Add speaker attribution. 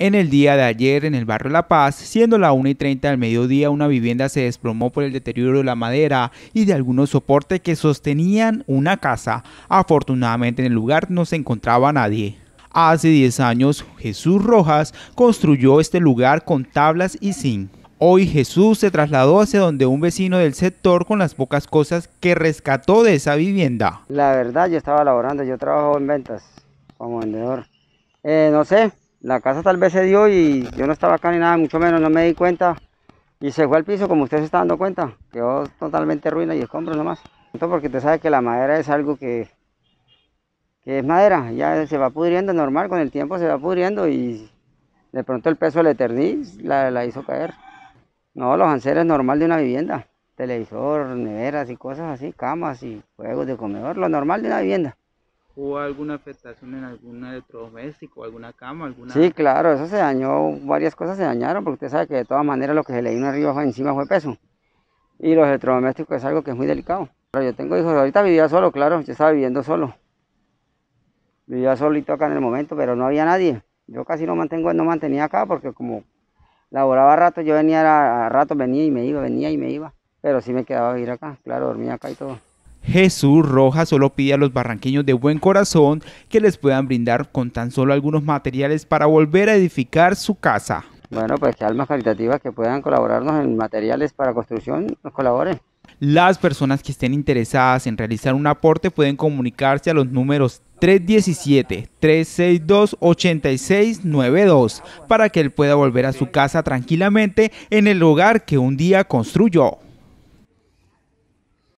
Speaker 1: En el día de ayer en el barrio La Paz, siendo la 1 y 30 del mediodía, una vivienda se desplomó por el deterioro de la madera y de algunos soportes que sostenían una casa. Afortunadamente en el lugar no se encontraba nadie. Hace 10 años Jesús Rojas construyó este lugar con tablas y zinc. Hoy Jesús se trasladó hacia donde un vecino del sector con las pocas cosas que rescató de esa vivienda. La
Speaker 2: verdad yo estaba laborando, yo trabajo en ventas como vendedor. Eh, no sé, la casa tal vez se dio y yo no estaba acá ni nada, mucho menos, no me di cuenta. Y se fue al piso, como usted se está dando cuenta. Quedó totalmente ruina y escombros nomás. esto porque usted sabe que la madera es algo que, que es madera, ya se va pudriendo normal, con el tiempo se va pudriendo y de pronto el peso del eterniz la, la hizo caer. No, los anseres normal de una vivienda televisor, neveras y cosas así, camas y juegos de comedor, lo normal de una vivienda
Speaker 1: hubo alguna afectación en algún electrodoméstico, alguna cama, Sí,
Speaker 2: claro, eso se dañó, varias cosas se dañaron, porque usted sabe que de todas maneras lo que se le dio arriba fue, encima fue peso. Y los electrodomésticos es algo que es muy delicado. Pero yo tengo hijos, ahorita vivía solo, claro, yo estaba viviendo solo. Vivía solito acá en el momento, pero no había nadie. Yo casi no mantengo, no mantenía acá porque como laboraba rato, yo venía a rato, venía y me iba, venía y me iba. Pero sí me quedaba a vivir acá, claro, dormía acá y todo.
Speaker 1: Jesús Rojas solo pide a los barranqueños de buen corazón que les puedan brindar con tan solo algunos materiales para volver a edificar su casa.
Speaker 2: Bueno, pues que almas caritativas que puedan colaborarnos en materiales para
Speaker 1: construcción nos colaboren. Las personas que estén interesadas en realizar un aporte pueden comunicarse a los números 317-362-8692 para que él pueda volver a su casa tranquilamente en el hogar que un día construyó.